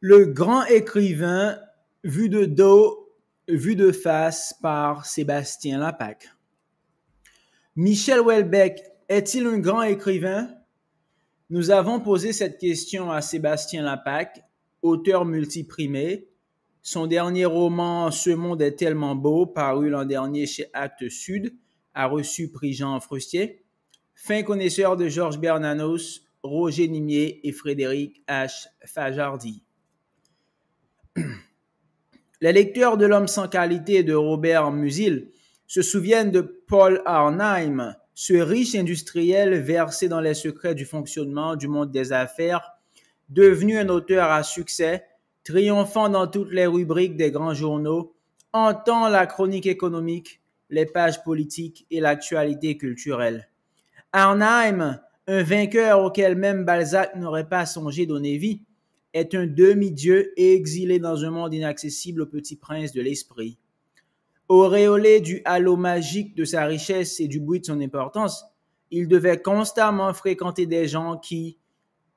le grand écrivain vu de dos, vu de face par Sébastien Lapac. Michel Welbeck est-il un grand écrivain Nous avons posé cette question à Sébastien Lapac, auteur multiprimé. Son dernier roman Ce monde est tellement beau, paru l'an dernier chez Actes Sud, a reçu prix Jean Frustier. Fin connaisseur de Georges Bernanos, Roger Nimier et Frédéric H. Fajardi. Les lecteurs de L'homme sans qualité de Robert Musil se souviennent de Paul Arnheim, ce riche industriel versé dans les secrets du fonctionnement du monde des affaires, devenu un auteur à succès, triomphant dans toutes les rubriques des grands journaux, entend la chronique économique, les pages politiques et l'actualité culturelle. Arnheim, un vainqueur auquel même Balzac n'aurait pas songé donner vie, est un demi-dieu exilé dans un monde inaccessible au petit prince de l'esprit. Auréolé du halo magique de sa richesse et du bruit de son importance, il devait constamment fréquenter des gens qui,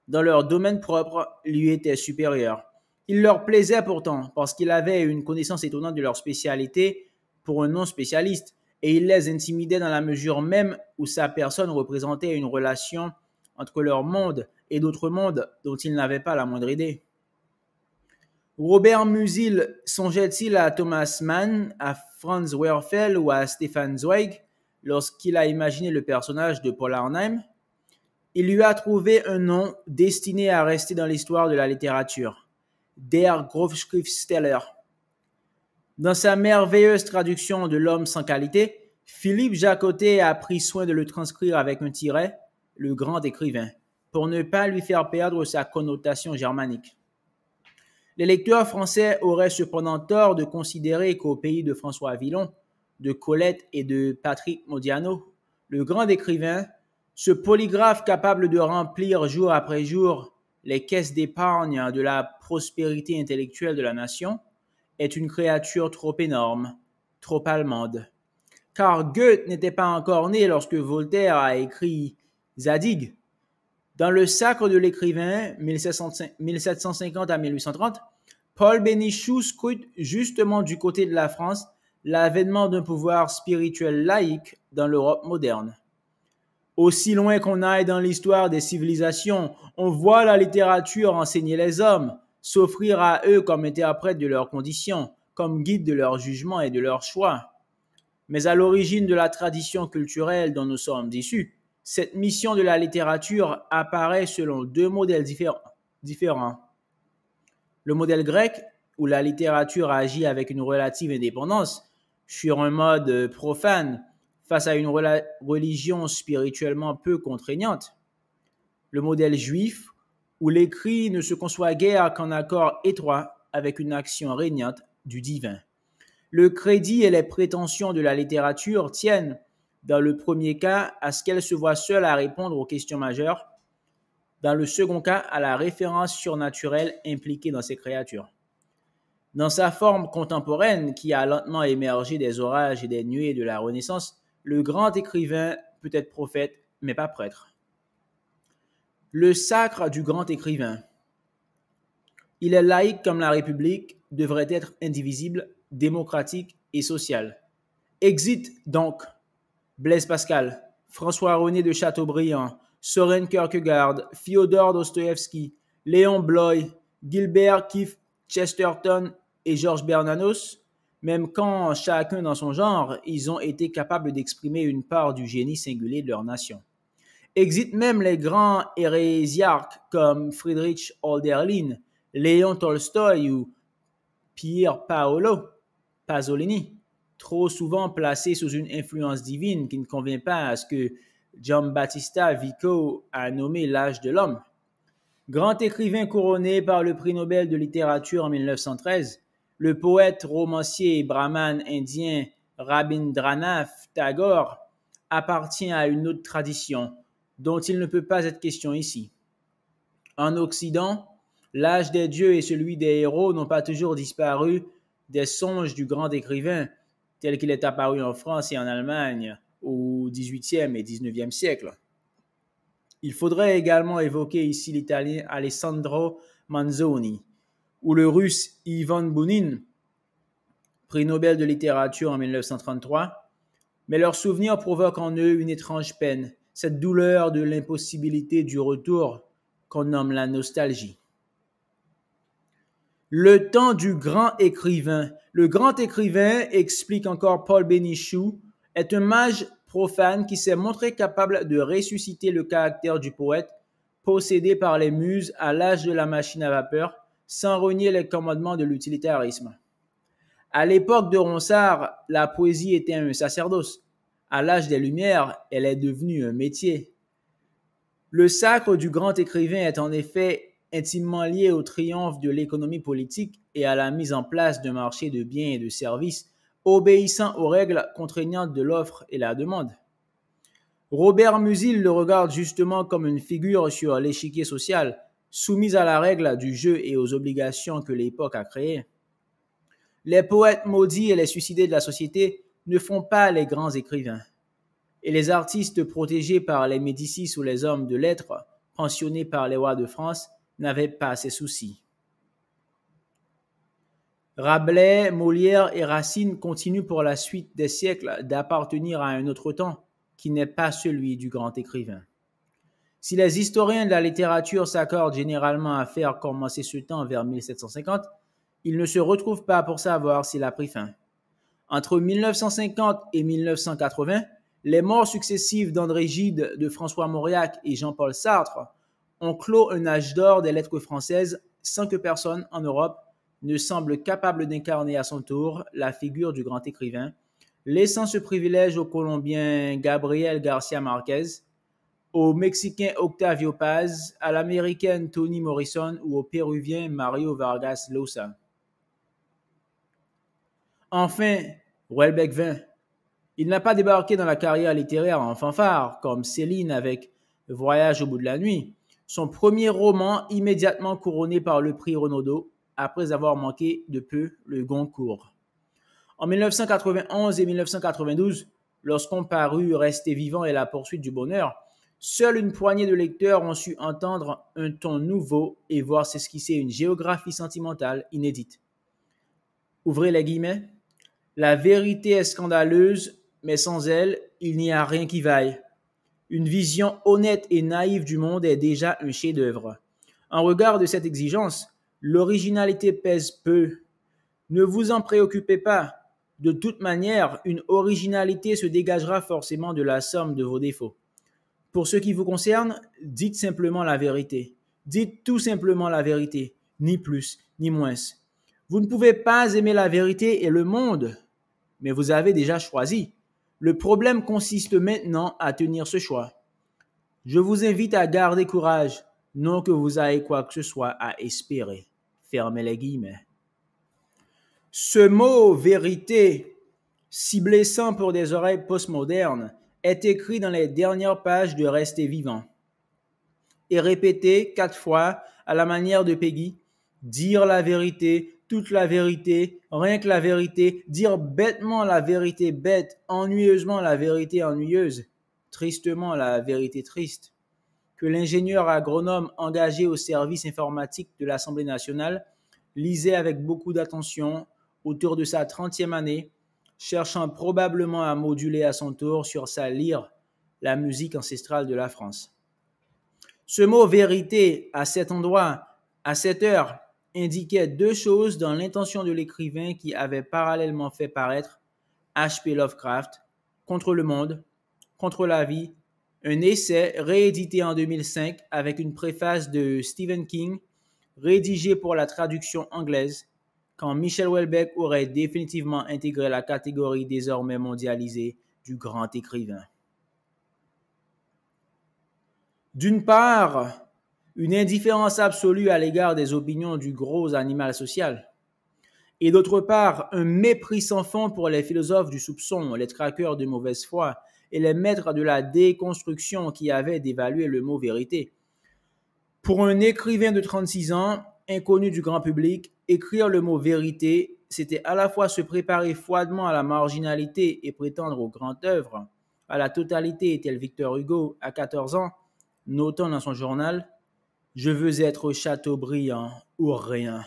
dans leur domaine propre, lui étaient supérieurs. Il leur plaisait pourtant parce qu'il avait une connaissance étonnante de leur spécialité pour un non-spécialiste et il les intimidait dans la mesure même où sa personne représentait une relation entre leur monde et d'autres mondes dont il n'avait pas la moindre idée. Robert Musil songeait-il à Thomas Mann, à Franz Werfel ou à Stefan Zweig lorsqu'il a imaginé le personnage de Paul Arnheim Il lui a trouvé un nom destiné à rester dans l'histoire de la littérature, Der Grofschriftsteller. Dans sa merveilleuse traduction de L'homme sans qualité, Philippe Jacotet a pris soin de le transcrire avec un tiret, le grand écrivain pour ne pas lui faire perdre sa connotation germanique. Les lecteurs français auraient cependant tort de considérer qu'au pays de François Villon, de Colette et de Patrick Modiano, le grand écrivain, ce polygraphe capable de remplir jour après jour les caisses d'épargne de la prospérité intellectuelle de la nation, est une créature trop énorme, trop allemande. Car Goethe n'était pas encore né lorsque Voltaire a écrit Zadig, dans le sacre de l'écrivain 1750 à 1830, Paul Bénichou scrute justement du côté de la France l'avènement d'un pouvoir spirituel laïque dans l'Europe moderne. Aussi loin qu'on aille dans l'histoire des civilisations, on voit la littérature enseigner les hommes, s'offrir à eux comme interprètes de leurs conditions, comme guide de leurs jugements et de leurs choix. Mais à l'origine de la tradition culturelle dont nous sommes issus, cette mission de la littérature apparaît selon deux modèles différents. Le modèle grec, où la littérature agit avec une relative indépendance sur un mode euh, profane face à une religion spirituellement peu contraignante. Le modèle juif, où l'écrit ne se conçoit guère qu'en accord étroit avec une action régnante du divin. Le crédit et les prétentions de la littérature tiennent dans le premier cas, à ce qu'elle se voit seule à répondre aux questions majeures. Dans le second cas, à la référence surnaturelle impliquée dans ses créatures. Dans sa forme contemporaine, qui a lentement émergé des orages et des nuées de la Renaissance, le grand écrivain peut être prophète, mais pas prêtre. Le sacre du grand écrivain. Il est laïque comme la République, devrait être indivisible, démocratique et sociale. Exit donc Blaise Pascal, François René de Chateaubriand, Soren Kierkegaard, Fyodor Dostoevsky, Léon Bloy, Gilbert Keith Chesterton et Georges Bernanos, même quand chacun dans son genre, ils ont été capables d'exprimer une part du génie singulier de leur nation. Exit même les grands hérésiarques comme Friedrich Alderlin, Léon Tolstoy ou Pierre Paolo Pasolini trop souvent placé sous une influence divine qui ne convient pas à ce que Giambattista Vico a nommé l'âge de l'homme. Grand écrivain couronné par le prix Nobel de littérature en 1913, le poète, romancier et brahman indien Rabindranath Tagore appartient à une autre tradition dont il ne peut pas être question ici. En Occident, l'âge des dieux et celui des héros n'ont pas toujours disparu des songes du grand écrivain, tel qu'il est apparu en France et en Allemagne au XVIIIe et XIXe siècle. Il faudrait également évoquer ici l'italien Alessandro Manzoni ou le russe Ivan Bounin, prix Nobel de littérature en 1933, mais leurs souvenirs provoquent en eux une étrange peine, cette douleur de l'impossibilité du retour qu'on nomme la nostalgie le temps du grand écrivain. Le grand écrivain, explique encore Paul Benichou, est un mage profane qui s'est montré capable de ressusciter le caractère du poète possédé par les muses à l'âge de la machine à vapeur, sans renier les commandements de l'utilitarisme. À l'époque de Ronsard, la poésie était un sacerdoce. À l'âge des Lumières, elle est devenue un métier. Le sacre du grand écrivain est en effet intimement lié au triomphe de l'économie politique et à la mise en place d'un marché de biens et de services obéissant aux règles contraignantes de l'offre et la demande. Robert Musil le regarde justement comme une figure sur l'échiquier social, soumise à la règle du jeu et aux obligations que l'époque a créées. Les poètes maudits et les suicidés de la société ne font pas les grands écrivains. Et les artistes protégés par les Médicis ou les hommes de lettres, pensionnés par les rois de France, n'avaient pas ses soucis. Rabelais, Molière et Racine continuent pour la suite des siècles d'appartenir à un autre temps qui n'est pas celui du grand écrivain. Si les historiens de la littérature s'accordent généralement à faire commencer ce temps vers 1750, ils ne se retrouvent pas pour savoir s'il a pris fin. Entre 1950 et 1980, les morts successives d'André Gide, de François Mauriac et Jean-Paul Sartre on clôt un âge d'or des lettres françaises sans que personne en Europe ne semble capable d'incarner à son tour la figure du grand écrivain, laissant ce privilège au Colombien Gabriel Garcia Marquez, au Mexicain Octavio Paz, à l'Américaine Toni Morrison ou au Péruvien Mario Vargas Llosa. Enfin, Welbeck vint. Il n'a pas débarqué dans la carrière littéraire en fanfare, comme Céline avec Voyage au bout de la nuit, son premier roman immédiatement couronné par le prix Renaudot après avoir manqué de peu le Goncourt. En 1991 et 1992, lorsqu'on parut Rester vivant et la poursuite du bonheur, seule une poignée de lecteurs ont su entendre un ton nouveau et voir s'esquisser une géographie sentimentale inédite. Ouvrez les guillemets. La vérité est scandaleuse, mais sans elle, il n'y a rien qui vaille une vision honnête et naïve du monde est déjà un chef-d'œuvre. En regard de cette exigence, l'originalité pèse peu. Ne vous en préoccupez pas. De toute manière, une originalité se dégagera forcément de la somme de vos défauts. Pour ce qui vous concerne, dites simplement la vérité. Dites tout simplement la vérité, ni plus, ni moins. Vous ne pouvez pas aimer la vérité et le monde, mais vous avez déjà choisi. Le problème consiste maintenant à tenir ce choix. Je vous invite à garder courage, non que vous ayez quoi que ce soit à espérer. Fermez les guillemets. Ce mot vérité, si blessant pour des oreilles postmodernes, est écrit dans les dernières pages de Rester vivant et répété quatre fois à la manière de Peggy, dire la vérité toute la vérité, rien que la vérité, dire bêtement la vérité bête, ennuyeusement la vérité ennuyeuse, tristement la vérité triste. Que l'ingénieur agronome engagé au service informatique de l'Assemblée nationale lisait avec beaucoup d'attention autour de sa trentième année, cherchant probablement à moduler à son tour sur sa lyre la musique ancestrale de la France. Ce mot vérité à cet endroit, à cette heure, indiquait deux choses dans l'intention de l'écrivain qui avait parallèlement fait paraître H.P. Lovecraft, Contre le monde, Contre la vie, un essai réédité en 2005 avec une préface de Stephen King, rédigée pour la traduction anglaise, quand Michel Houellebecq aurait définitivement intégré la catégorie désormais mondialisée du grand écrivain. D'une part, une indifférence absolue à l'égard des opinions du gros animal social, et d'autre part un mépris sans fond pour les philosophes du soupçon, les traqueurs de mauvaise foi et les maîtres de la déconstruction qui avaient dévalué le mot vérité. Pour un écrivain de 36 ans, inconnu du grand public, écrire le mot vérité, c'était à la fois se préparer froidement à la marginalité et prétendre aux grandes œuvres, à la totalité, tel Victor Hugo à 14 ans, notant dans son journal je veux être Chateaubriand ou rien.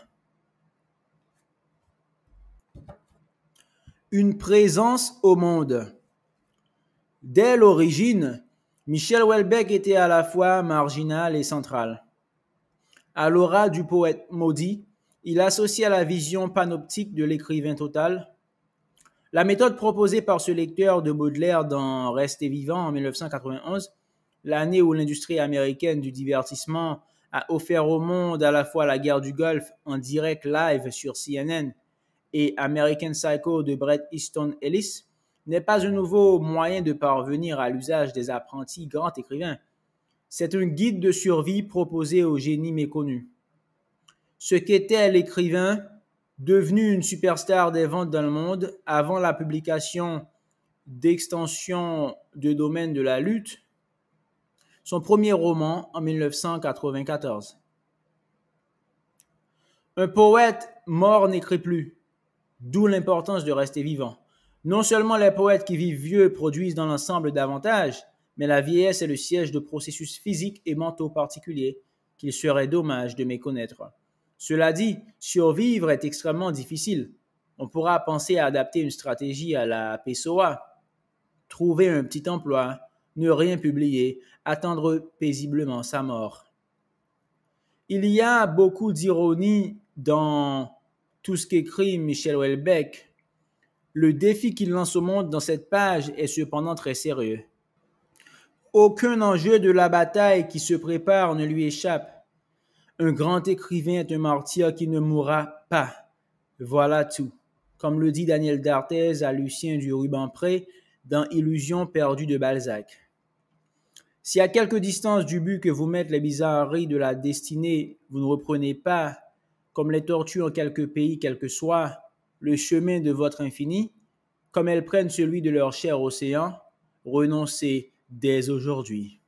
Une présence au monde. Dès l'origine, Michel Houellebecq était à la fois marginal et central. À l'aura du poète maudit, il associa la vision panoptique de l'écrivain total. La méthode proposée par ce lecteur de Baudelaire dans Rester vivant en 1991, l'année où l'industrie américaine du divertissement a offert au monde à la fois la guerre du Golfe en direct live sur CNN et American Psycho de Bret Easton Ellis n'est pas un nouveau moyen de parvenir à l'usage des apprentis grands écrivains. C'est un guide de survie proposé aux génies méconnus. Ce qu'était l'écrivain, devenu une superstar des ventes dans le monde avant la publication d'extensions de domaine de la lutte, son premier roman en 1994. Un poète mort n'écrit plus, d'où l'importance de rester vivant. Non seulement les poètes qui vivent vieux produisent dans l'ensemble davantage, mais la vieillesse est le siège de processus physiques et mentaux particuliers qu'il serait dommage de méconnaître. Cela dit, survivre est extrêmement difficile. On pourra penser à adapter une stratégie à la PSOA, trouver un petit emploi, ne rien publier, attendre paisiblement sa mort. Il y a beaucoup d'ironie dans tout ce qu'écrit Michel Houellebecq. Le défi qu'il lance au monde dans cette page est cependant très sérieux. Aucun enjeu de la bataille qui se prépare ne lui échappe. Un grand écrivain est un martyr qui ne mourra pas. Voilà tout. Comme le dit Daniel d'Arthez à Lucien du Rubempré dans Illusion perdue de Balzac. Si à quelque distance du but que vous mettez les bizarreries de la destinée, vous ne reprenez pas, comme les tortues en quelque pays quel que soit, le chemin de votre infini, comme elles prennent celui de leur cher océan, renoncez dès aujourd'hui.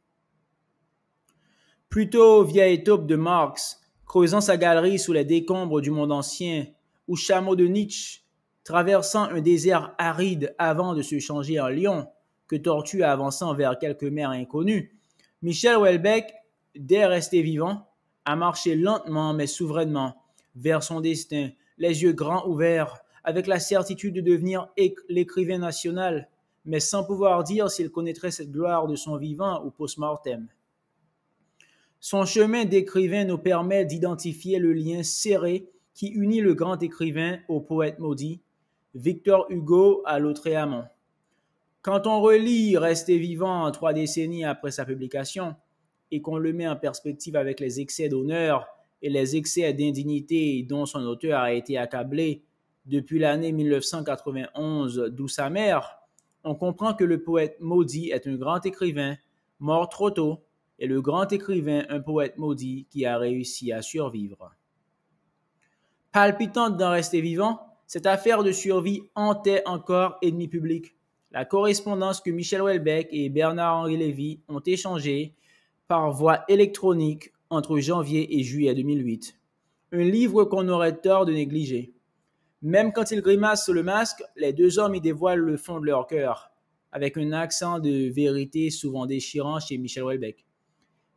Plutôt, vieille taupe de Marx, creusant sa galerie sous les décombres du monde ancien, ou chameau de Nietzsche, traversant un désert aride avant de se changer en lion, que Tortue avançant vers quelques mers inconnues. Michel Welbeck, dès resté vivant, a marché lentement mais souverainement vers son destin, les yeux grands ouverts, avec la certitude de devenir l'écrivain national, mais sans pouvoir dire s'il connaîtrait cette gloire de son vivant ou post-mortem. Son chemin d'écrivain nous permet d'identifier le lien serré qui unit le grand écrivain au poète maudit, Victor Hugo à l'autre amant. Quand on relit Rester vivant trois décennies après sa publication et qu'on le met en perspective avec les excès d'honneur et les excès d'indignité dont son auteur a été accablé depuis l'année 1991, d'où sa mère, on comprend que le poète maudit est un grand écrivain, mort trop tôt, et le grand écrivain un poète maudit qui a réussi à survivre. Palpitante d'en rester vivant, cette affaire de survie hantait encore Ennemi public, la correspondance que Michel Houellebecq et Bernard-Henri Lévy ont échangée par voie électronique entre janvier et juillet 2008. Un livre qu'on aurait tort de négliger. Même quand ils grimacent sous le masque, les deux hommes y dévoilent le fond de leur cœur, avec un accent de vérité souvent déchirant chez Michel Houellebecq.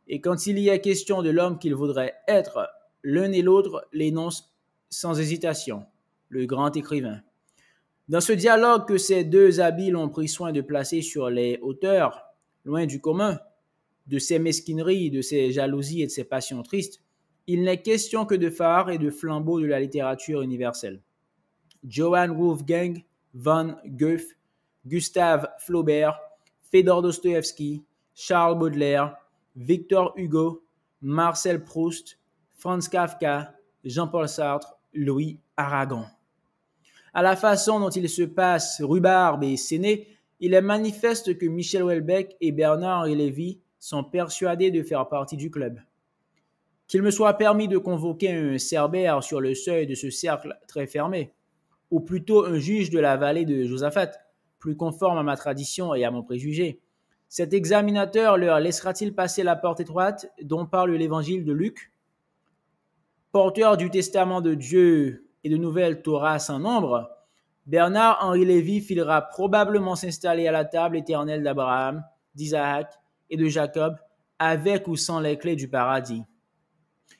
Et quand il y a question de l'homme qu'ils voudraient être, l'un et l'autre l'énoncent sans hésitation, le grand écrivain. Dans ce dialogue que ces deux habiles ont pris soin de placer sur les hauteurs, loin du commun, de ces mesquineries, de ses jalousies et de ses passions tristes, il n'est question que de phares et de flambeaux de la littérature universelle. Johann Wolfgang von Goethe, Gustave Flaubert, Fédor Dostoevsky, Charles Baudelaire, Victor Hugo, Marcel Proust, Franz Kafka, Jean-Paul Sartre, Louis Aragon à la façon dont il se passe rhubarbe et séné, il est manifeste que Michel Welbeck et bernard et Lévy sont persuadés de faire partie du club. Qu'il me soit permis de convoquer un cerbère sur le seuil de ce cercle très fermé, ou plutôt un juge de la vallée de Josaphat, plus conforme à ma tradition et à mon préjugé. Cet examinateur leur laissera-t-il passer la porte étroite dont parle l'évangile de Luc Porteur du testament de Dieu et de nouvelles Torahs sans nombre, Bernard-Henri Lévy filera probablement s'installer à la table éternelle d'Abraham, d'Isaac et de Jacob, avec ou sans les clés du paradis.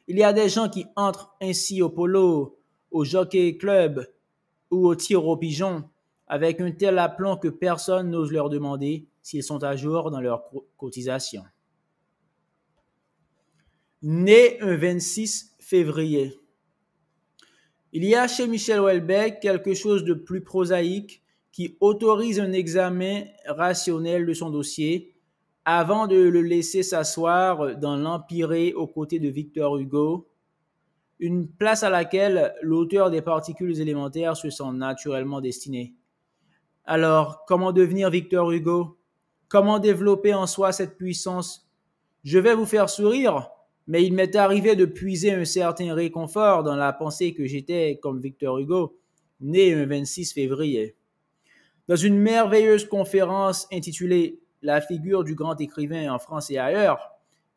Il y a des gens qui entrent ainsi au polo, au jockey club ou au tir au pigeon avec un tel aplomb que personne n'ose leur demander s'ils sont à jour dans leurs cotisations. Né un 26 février il y a chez Michel Houellebecq quelque chose de plus prosaïque qui autorise un examen rationnel de son dossier avant de le laisser s'asseoir dans l'empiré aux côtés de Victor Hugo, une place à laquelle l'auteur des particules élémentaires se sent naturellement destiné. Alors, comment devenir Victor Hugo Comment développer en soi cette puissance Je vais vous faire sourire, mais il m'est arrivé de puiser un certain réconfort dans la pensée que j'étais, comme Victor Hugo, né le 26 février. Dans une merveilleuse conférence intitulée La figure du grand écrivain en France et ailleurs,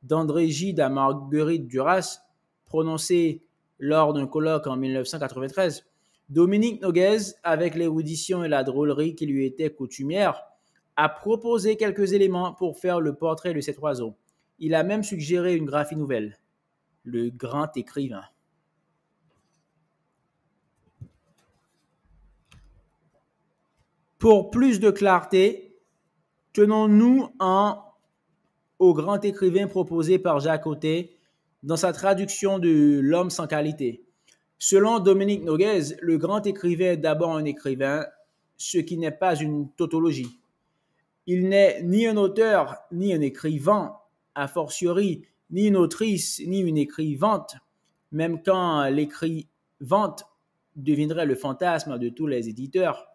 d'André Gide à Marguerite Duras, prononcée lors d'un colloque en 1993, Dominique Noguez, avec l'érudition et la drôlerie qui lui étaient coutumières, a proposé quelques éléments pour faire le portrait de cet oiseau. Il a même suggéré une graphie nouvelle, le grand écrivain. Pour plus de clarté, tenons-nous au grand écrivain proposé par Jacques Côté dans sa traduction de L'homme sans qualité. Selon Dominique Noguez, le grand écrivain est d'abord un écrivain, ce qui n'est pas une tautologie. Il n'est ni un auteur ni un écrivain, a fortiori ni une autrice ni une écrivante, même quand l'écrivante deviendrait le fantasme de tous les éditeurs.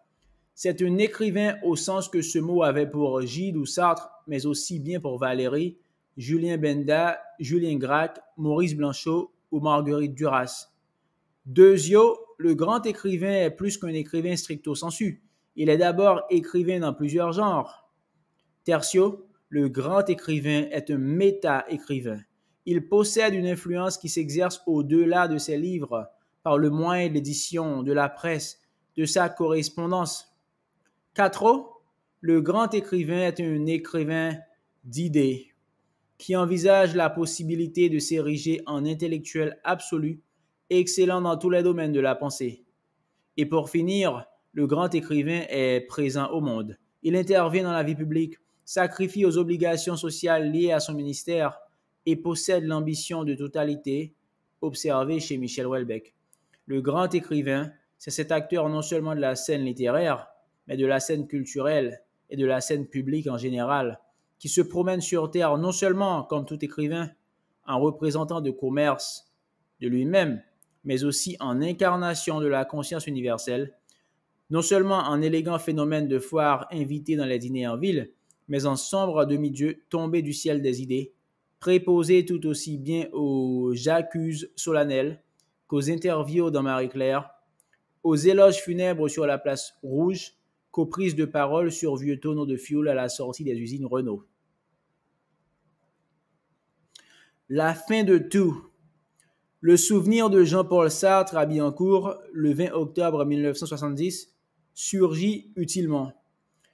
C'est un écrivain au sens que ce mot avait pour Gide ou Sartre, mais aussi bien pour Valéry, Julien Benda, Julien Gracq, Maurice Blanchot ou Marguerite Duras. Deuxio, le grand écrivain, est plus qu'un écrivain stricto sensu. Il est d'abord écrivain dans plusieurs genres. Tertio, le grand écrivain est un méta-écrivain. Il possède une influence qui s'exerce au-delà de ses livres, par le moyen de l'édition, de la presse, de sa correspondance. 4. Le grand écrivain est un écrivain d'idées qui envisage la possibilité de s'ériger en intellectuel absolu, excellent dans tous les domaines de la pensée. Et pour finir, le grand écrivain est présent au monde. Il intervient dans la vie publique sacrifie aux obligations sociales liées à son ministère et possède l'ambition de totalité observée chez Michel Houellebecq. Le grand écrivain, c'est cet acteur non seulement de la scène littéraire, mais de la scène culturelle et de la scène publique en général, qui se promène sur Terre non seulement comme tout écrivain, en représentant de commerce de lui-même, mais aussi en incarnation de la conscience universelle, non seulement en élégant phénomène de foire invité dans les dîners en ville, mais en sombre demi-dieu tombé du ciel des idées, préposé tout aussi bien aux j'accuse solennelles qu'aux interviews dans Marie-Claire, aux éloges funèbres sur la place rouge, qu'aux prises de parole sur vieux tonneaux de fioul à la sortie des usines Renault. La fin de tout. Le souvenir de Jean-Paul Sartre à Billancourt, le 20 octobre 1970, surgit utilement.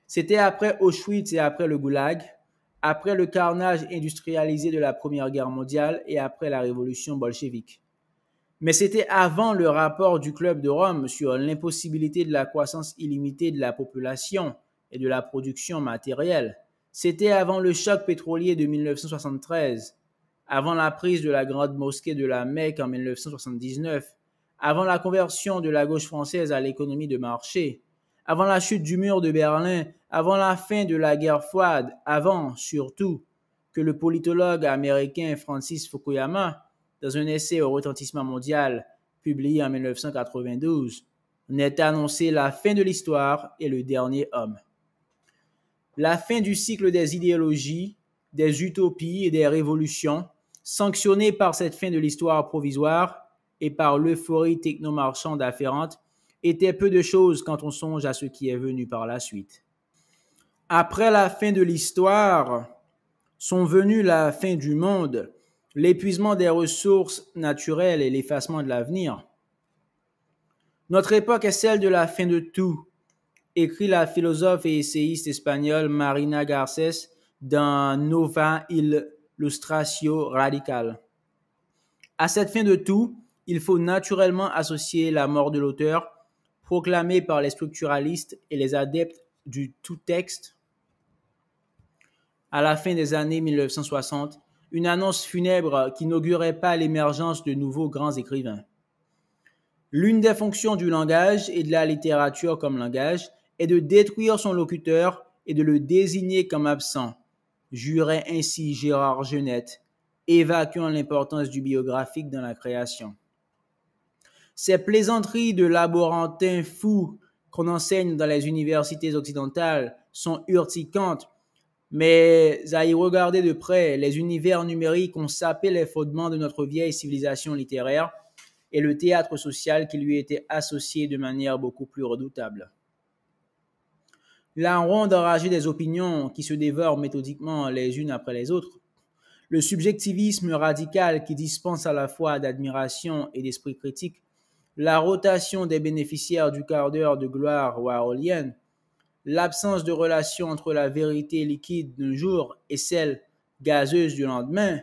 C'était après Auschwitz et après le Goulag, après le carnage industrialisé de la Première Guerre mondiale et après la révolution bolchevique. Mais c'était avant le rapport du Club de Rome sur l'impossibilité de la croissance illimitée de la population et de la production matérielle. C'était avant le choc pétrolier de 1973, avant la prise de la grande mosquée de la Mecque en 1979, avant la conversion de la gauche française à l'économie de marché, avant la chute du mur de Berlin, avant la fin de la guerre froide, avant surtout que le politologue américain Francis Fukuyama, dans un essai au retentissement mondial publié en 1992, n'ait annoncé la fin de l'histoire et le dernier homme. La fin du cycle des idéologies, des utopies et des révolutions, sanctionnées par cette fin de l'histoire provisoire et par l'euphorie technomarchande afférente, était peu de choses quand on songe à ce qui est venu par la suite. Après la fin de l'histoire, sont venues la fin du monde, l'épuisement des ressources naturelles et l'effacement de l'avenir. Notre époque est celle de la fin de tout, écrit la philosophe et essayiste espagnole Marina Garcés dans Nova Illustratio Radical. À cette fin de tout, il faut naturellement associer la mort de l'auteur Proclamé par les structuralistes et les adeptes du tout-texte. À la fin des années 1960, une annonce funèbre qui n'augurait pas l'émergence de nouveaux grands écrivains. L'une des fonctions du langage et de la littérature comme langage est de détruire son locuteur et de le désigner comme absent, jurait ainsi Gérard Genette, évacuant l'importance du biographique dans la création. Ces plaisanteries de laborantins fous qu'on enseigne dans les universités occidentales sont urticantes, mais à y regarder de près, les univers numériques ont sapé les fondements de notre vieille civilisation littéraire et le théâtre social qui lui était associé de manière beaucoup plus redoutable. La ronde enragée des opinions qui se dévorent méthodiquement les unes après les autres, le subjectivisme radical qui dispense à la fois d'admiration et d'esprit critique la rotation des bénéficiaires du quart d'heure de gloire warholienne, l'absence de relation entre la vérité liquide d'un jour et celle gazeuse du lendemain,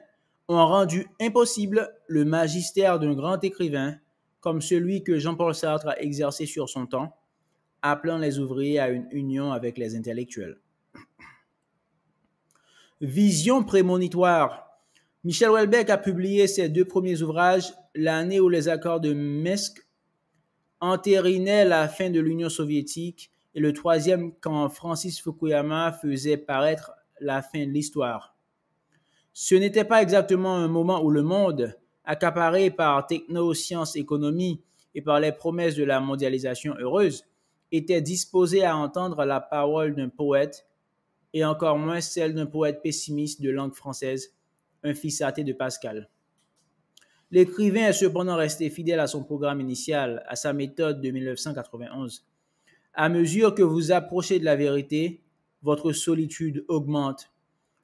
ont rendu impossible le magistère d'un grand écrivain comme celui que Jean-Paul Sartre a exercé sur son temps, appelant les ouvriers à une union avec les intellectuels. Vision prémonitoire Michel Houellebecq a publié ses deux premiers ouvrages l'année où les accords de Minsk entérinaient la fin de l'Union soviétique et le troisième quand Francis Fukuyama faisait paraître la fin de l'histoire. Ce n'était pas exactement un moment où le monde, accaparé par techno science économie et par les promesses de la mondialisation heureuse, était disposé à entendre la parole d'un poète et encore moins celle d'un poète pessimiste de langue française un fils athée de Pascal. L'écrivain est cependant resté fidèle à son programme initial, à sa méthode de 1991. À mesure que vous approchez de la vérité, votre solitude augmente.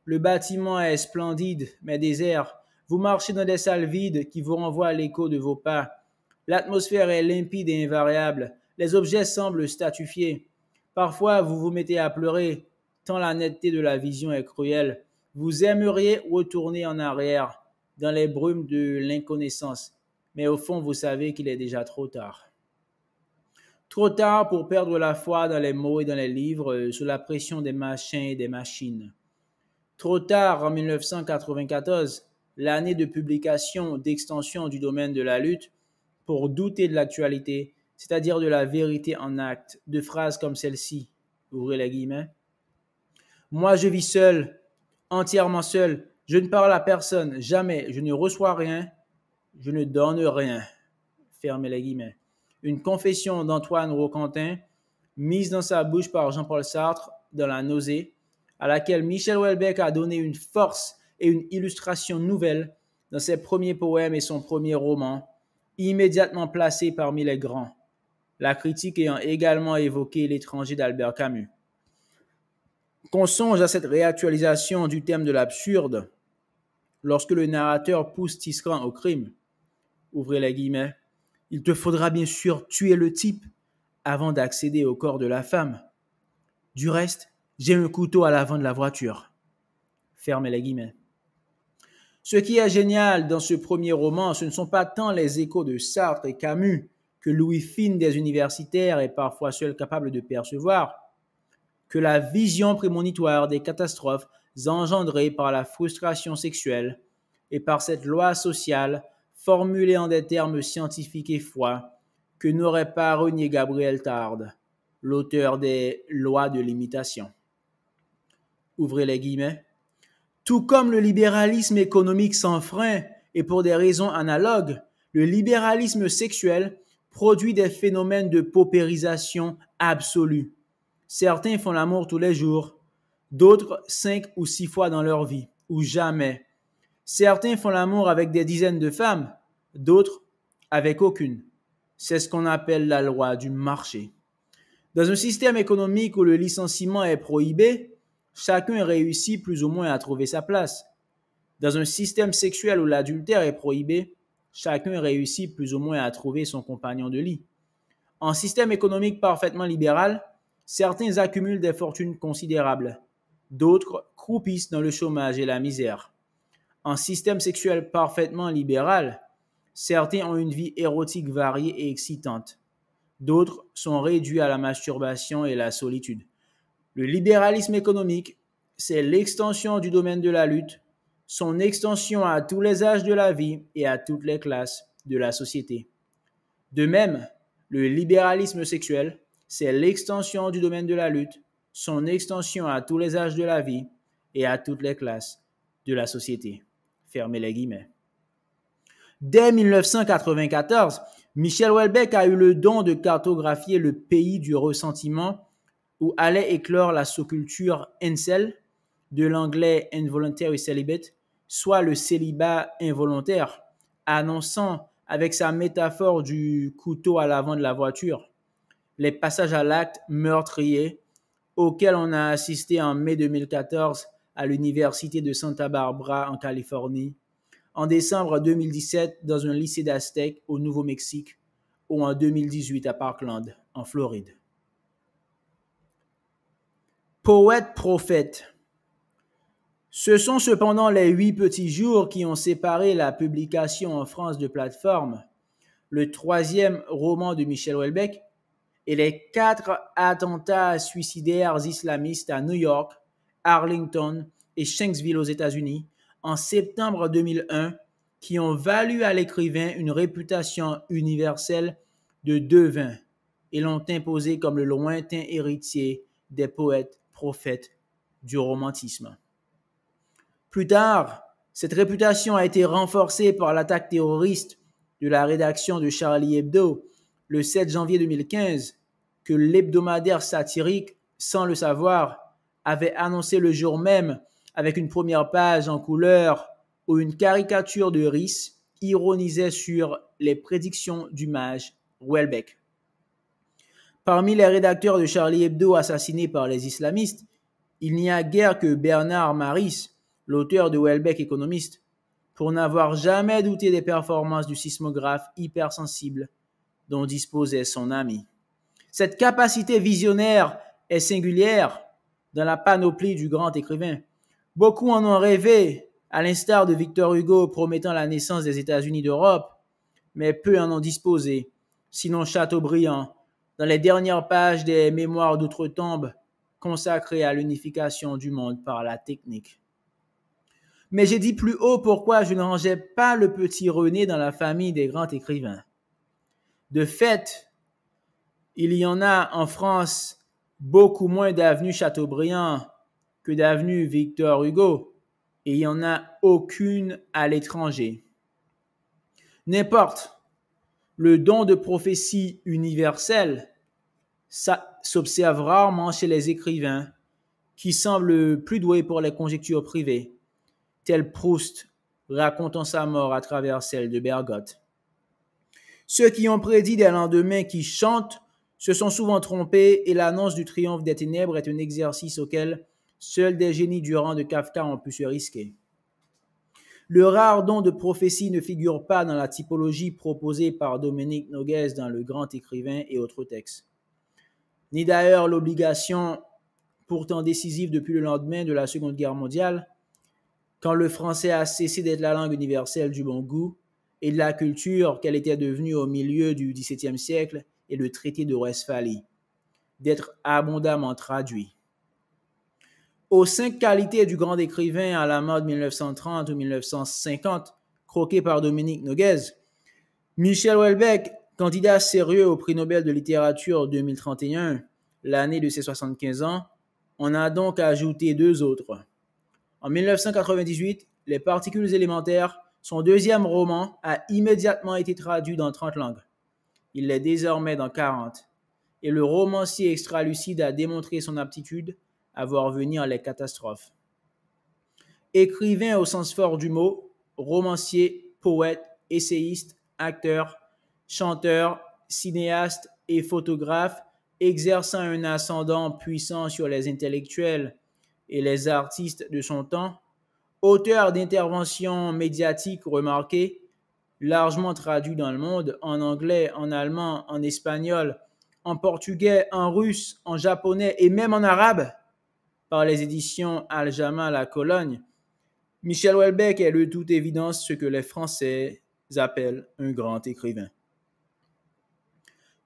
Le bâtiment est splendide, mais désert. Vous marchez dans des salles vides qui vous renvoient l'écho de vos pas. L'atmosphère est limpide et invariable. Les objets semblent statifiés. Parfois, vous vous mettez à pleurer, tant la netteté de la vision est cruelle. Vous aimeriez retourner en arrière dans les brumes de l'inconnaissance, mais au fond, vous savez qu'il est déjà trop tard. Trop tard pour perdre la foi dans les mots et dans les livres euh, sous la pression des machins et des machines. Trop tard en 1994, l'année de publication d'extension du domaine de la lutte, pour douter de l'actualité, c'est-à-dire de la vérité en acte, de phrases comme celle-ci. Ouvrez les guillemets. Moi, je vis seul, entièrement seul. Je ne parle à personne, jamais. Je ne reçois rien. Je ne donne rien. Fermez les guillemets. Une confession d'Antoine Roquentin, mise dans sa bouche par Jean-Paul Sartre dans La nausée, à laquelle Michel Houellebecq a donné une force et une illustration nouvelle dans ses premiers poèmes et son premier roman, immédiatement placé parmi les grands, la critique ayant également évoqué L'étranger d'Albert Camus qu'on songe à cette réactualisation du thème de l'absurde lorsque le narrateur pousse Tisserand au crime. Ouvrez les guillemets. Il te faudra bien sûr tuer le type avant d'accéder au corps de la femme. Du reste, j'ai un couteau à l'avant de la voiture. Fermez les guillemets. Ce qui est génial dans ce premier roman, ce ne sont pas tant les échos de Sartre et Camus que Louis Fine des universitaires est parfois seul capable de percevoir, que la vision prémonitoire des catastrophes engendrées par la frustration sexuelle et par cette loi sociale formulée en des termes scientifiques et froids que n'aurait pas renié Gabriel Tarde, l'auteur des lois de l'imitation. Ouvrez les guillemets. Tout comme le libéralisme économique sans frein et pour des raisons analogues, le libéralisme sexuel produit des phénomènes de paupérisation absolue Certains font l'amour tous les jours, d'autres cinq ou six fois dans leur vie, ou jamais. Certains font l'amour avec des dizaines de femmes, d'autres avec aucune. C'est ce qu'on appelle la loi du marché. Dans un système économique où le licenciement est prohibé, chacun réussit plus ou moins à trouver sa place. Dans un système sexuel où l'adultère est prohibé, chacun réussit plus ou moins à trouver son compagnon de lit. En système économique parfaitement libéral, Certains accumulent des fortunes considérables, d'autres croupissent dans le chômage et la misère. En système sexuel parfaitement libéral, certains ont une vie érotique variée et excitante, d'autres sont réduits à la masturbation et la solitude. Le libéralisme économique, c'est l'extension du domaine de la lutte, son extension à tous les âges de la vie et à toutes les classes de la société. De même, le libéralisme sexuel, c'est l'extension du domaine de la lutte, son extension à tous les âges de la vie et à toutes les classes de la société. Fermez les guillemets. Dès 1994, Michel Houellebecq a eu le don de cartographier le pays du ressentiment où allait éclore la sous-culture Ansel, de l'anglais involontaire et celibate, soit le célibat involontaire, annonçant avec sa métaphore du couteau à l'avant de la voiture les passages à l'acte meurtriers auxquels on a assisté en mai 2014 à l'université de Santa Barbara en Californie, en décembre 2017 dans un lycée d'Aztec au Nouveau-Mexique ou en 2018 à Parkland en Floride. Poète prophète. Ce sont cependant les huit petits jours qui ont séparé la publication en France de plateforme, le troisième roman de Michel Houellebecq, et les quatre attentats suicidaires islamistes à New York, Arlington et Shanksville aux États-Unis en septembre 2001 qui ont valu à l'écrivain une réputation universelle de devin et l'ont imposé comme le lointain héritier des poètes prophètes du romantisme. Plus tard, cette réputation a été renforcée par l'attaque terroriste de la rédaction de Charlie Hebdo le 7 janvier 2015 que l'hebdomadaire satirique, sans le savoir, avait annoncé le jour même, avec une première page en couleur où une caricature de Rhys ironisait sur les prédictions du mage Welbeck. Parmi les rédacteurs de Charlie Hebdo assassinés par les islamistes, il n'y a guère que Bernard Maris, l'auteur de Welbeck économiste, pour n'avoir jamais douté des performances du sismographe hypersensible dont disposait son ami. Cette capacité visionnaire est singulière dans la panoplie du grand écrivain. Beaucoup en ont rêvé, à l'instar de Victor Hugo promettant la naissance des États-Unis d'Europe, mais peu en ont disposé, sinon Chateaubriand, dans les dernières pages des Mémoires d'outre-tombe consacrées à l'unification du monde par la technique. Mais j'ai dit plus haut pourquoi je ne rangeais pas le petit René dans la famille des grands écrivains. De fait, il y en a en France beaucoup moins d'avenues Chateaubriand que d'avenues Victor Hugo, et il n'y en a aucune à l'étranger. N'importe, le don de prophétie universelle s'observe rarement chez les écrivains qui semblent plus doués pour les conjectures privées, tel Proust racontant sa mort à travers celle de Bergotte. Ceux qui ont prédit des lendemains qui chantent se sont souvent trompés et l'annonce du triomphe des ténèbres est un exercice auquel seuls des génies du rang de Kafka ont pu se risquer. Le rare don de prophétie ne figure pas dans la typologie proposée par Dominique Noguès dans Le Grand Écrivain et autres textes, ni d'ailleurs l'obligation pourtant décisive depuis le lendemain de la Seconde Guerre mondiale, quand le français a cessé d'être la langue universelle du bon goût, et de la culture qu'elle était devenue au milieu du XVIIe siècle et le traité de Westphalie, d'être abondamment traduit. Aux cinq qualités du grand écrivain à la mode 1930 ou 1950, croqué par Dominique Noguez, Michel Houellebecq, candidat sérieux au prix Nobel de littérature 2031, l'année de ses 75 ans, en a donc ajouté deux autres. En 1998, les particules élémentaires son deuxième roman a immédiatement été traduit dans 30 langues. Il l'est désormais dans 40. Et le romancier extra-lucide a démontré son aptitude à voir venir les catastrophes. Écrivain au sens fort du mot, romancier, poète, essayiste, acteur, chanteur, cinéaste et photographe, exerçant un ascendant puissant sur les intellectuels et les artistes de son temps, auteur d'interventions médiatiques remarquées, largement traduit dans le monde, en anglais, en allemand, en espagnol, en portugais, en russe, en japonais et même en arabe par les éditions Aljama La Cologne. Michel Houellebecq est de toute évidence ce que les Français appellent un grand écrivain.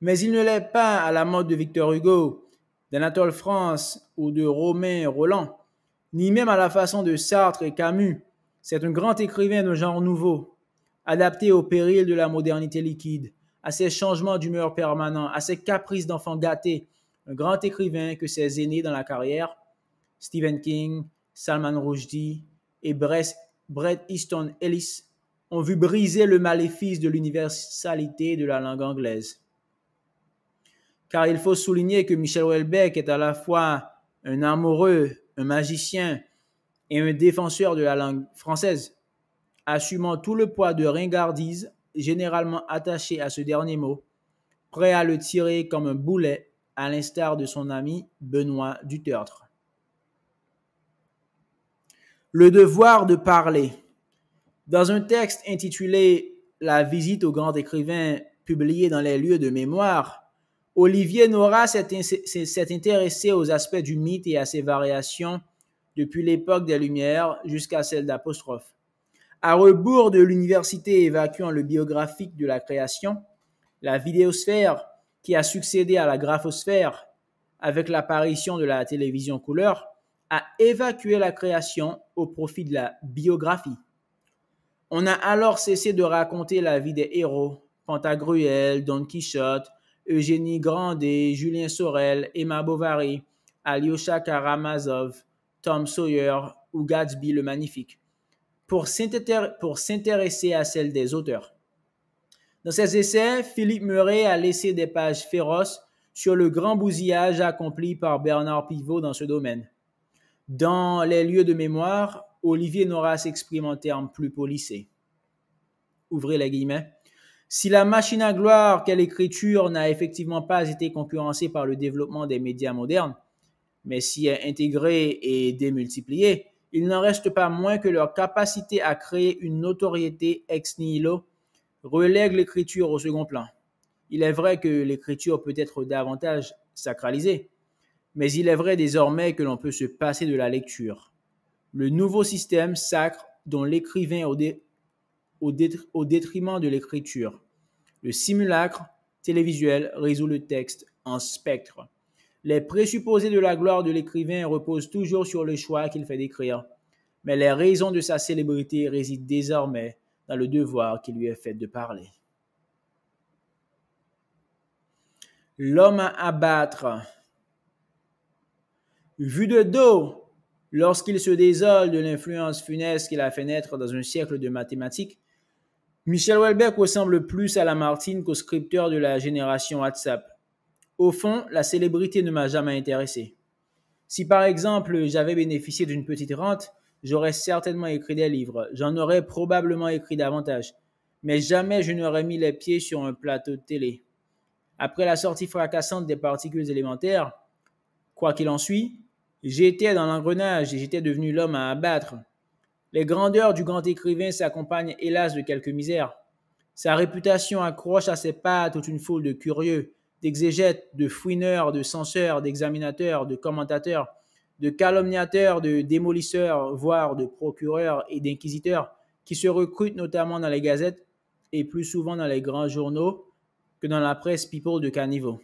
Mais il ne l'est pas à la mode de Victor Hugo, d'Anatole France ou de Romain Roland ni même à la façon de Sartre et Camus. C'est un grand écrivain de genre nouveau, adapté au péril de la modernité liquide, à ses changements d'humeur permanents, à ses caprices d'enfant gâté, un grand écrivain que ses aînés dans la carrière, Stephen King, Salman Rushdie et Brett Easton Ellis, ont vu briser le maléfice de l'universalité de la langue anglaise. Car il faut souligner que Michel Houellebecq est à la fois un amoureux magicien et un défenseur de la langue française, assumant tout le poids de ringardise généralement attaché à ce dernier mot, prêt à le tirer comme un boulet, à l'instar de son ami Benoît Dutertre. Le devoir de parler. Dans un texte intitulé La visite au grand écrivain publié dans les lieux de mémoire, Olivier Nora s'est intéressé aux aspects du mythe et à ses variations depuis l'époque des Lumières jusqu'à celle d'Apostrophe. À rebours de l'université évacuant le biographique de la création, la vidéosphère, qui a succédé à la graphosphère avec l'apparition de la télévision couleur, a évacué la création au profit de la biographie. On a alors cessé de raconter la vie des héros, Pantagruel, Don Quichotte, Eugénie Grandet, Julien Sorel, Emma Bovary, Alyosha Karamazov, Tom Sawyer ou Gatsby le Magnifique, pour s'intéresser à celle des auteurs. Dans ses essais, Philippe Murray a laissé des pages féroces sur le grand bousillage accompli par Bernard Pivot dans ce domaine. Dans Les lieux de mémoire, Olivier Nora s'exprime en termes plus polissés. Ouvrez les guillemets. Si la machine à gloire qu'est l'écriture n'a effectivement pas été concurrencée par le développement des médias modernes, mais s'y est intégrée et démultipliée, il n'en reste pas moins que leur capacité à créer une notoriété ex nihilo relègue l'écriture au second plan. Il est vrai que l'écriture peut être davantage sacralisée, mais il est vrai désormais que l'on peut se passer de la lecture. Le nouveau système sacre dont l'écrivain au détriment de l'écriture. Le simulacre télévisuel résout le texte en spectre. Les présupposés de la gloire de l'écrivain reposent toujours sur le choix qu'il fait d'écrire, mais les raisons de sa célébrité résident désormais dans le devoir qui lui est fait de parler. L'homme à abattre. Vu de dos, lorsqu'il se désole de l'influence funeste qu'il a fait naître dans un siècle de mathématiques, Michel Houellebecq ressemble plus à Lamartine qu'au scripteur de la génération WhatsApp. Au fond, la célébrité ne m'a jamais intéressé. Si par exemple j'avais bénéficié d'une petite rente, j'aurais certainement écrit des livres, j'en aurais probablement écrit davantage, mais jamais je n'aurais mis les pieds sur un plateau de télé. Après la sortie fracassante des particules élémentaires, quoi qu'il en suit, j'étais dans l'engrenage et j'étais devenu l'homme à abattre. Les grandeurs du grand écrivain s'accompagnent hélas de quelques misères. Sa réputation accroche à ses pas toute une foule de curieux, d'exégètes, de fouineurs, de censeurs, d'examinateurs, de commentateurs, de calomniateurs, de démolisseurs, voire de procureurs et d'inquisiteurs, qui se recrutent notamment dans les gazettes et plus souvent dans les grands journaux que dans la presse people de caniveau.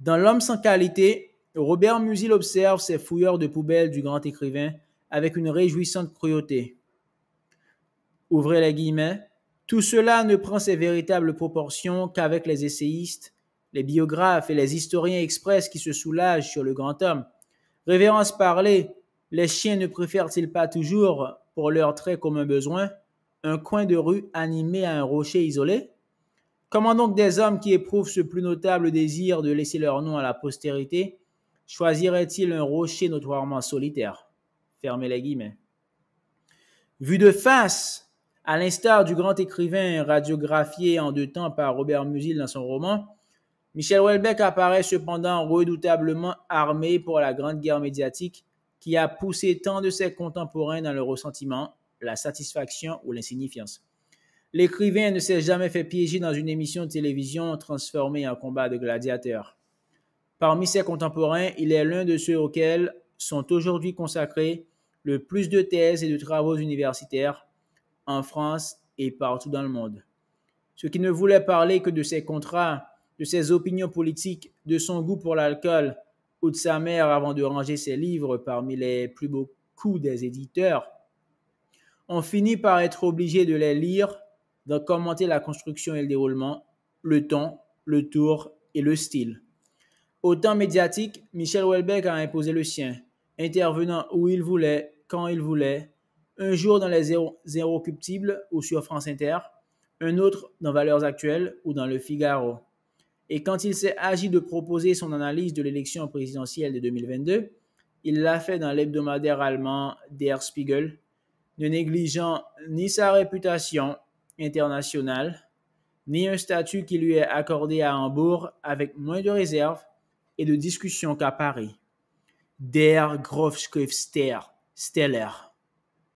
Dans L'homme sans qualité, Robert Musil observe ces fouilleurs de poubelles du grand écrivain avec une réjouissante cruauté. Ouvrez les guillemets. Tout cela ne prend ses véritables proportions qu'avec les essayistes, les biographes et les historiens express qui se soulagent sur le grand homme. Révérence parlée, les chiens ne préfèrent-ils pas toujours, pour leur très un besoin, un coin de rue animé à un rocher isolé Comment donc des hommes qui éprouvent ce plus notable désir de laisser leur nom à la postérité choisiraient-ils un rocher notoirement solitaire Fermez les guillemets. Vu de face, à l'instar du grand écrivain radiographié en deux temps par Robert Musil dans son roman, Michel Houellebecq apparaît cependant redoutablement armé pour la grande guerre médiatique qui a poussé tant de ses contemporains dans le ressentiment, la satisfaction ou l'insignifiance. L'écrivain ne s'est jamais fait piéger dans une émission de télévision transformée en combat de gladiateurs. Parmi ses contemporains, il est l'un de ceux auxquels sont aujourd'hui consacrés le plus de thèses et de travaux universitaires en France et partout dans le monde. Ceux qui ne voulait parler que de ses contrats, de ses opinions politiques, de son goût pour l'alcool ou de sa mère avant de ranger ses livres parmi les plus beaux coups des éditeurs, ont finit par être obligé de les lire, d'en commenter la construction et le déroulement, le ton, le tour et le style. Au temps médiatique, Michel Houellebecq a imposé le sien, intervenant où il voulait, quand il voulait, un jour dans les zéro, zéro ou sur France Inter, un autre dans Valeurs Actuelles ou dans Le Figaro. Et quand il s'est agi de proposer son analyse de l'élection présidentielle de 2022, il l'a fait dans l'hebdomadaire allemand Der Spiegel, ne négligeant ni sa réputation internationale, ni un statut qui lui est accordé à Hambourg avec moins de réserve et de discussion qu'à Paris. Der Grofschrifter, stellaire.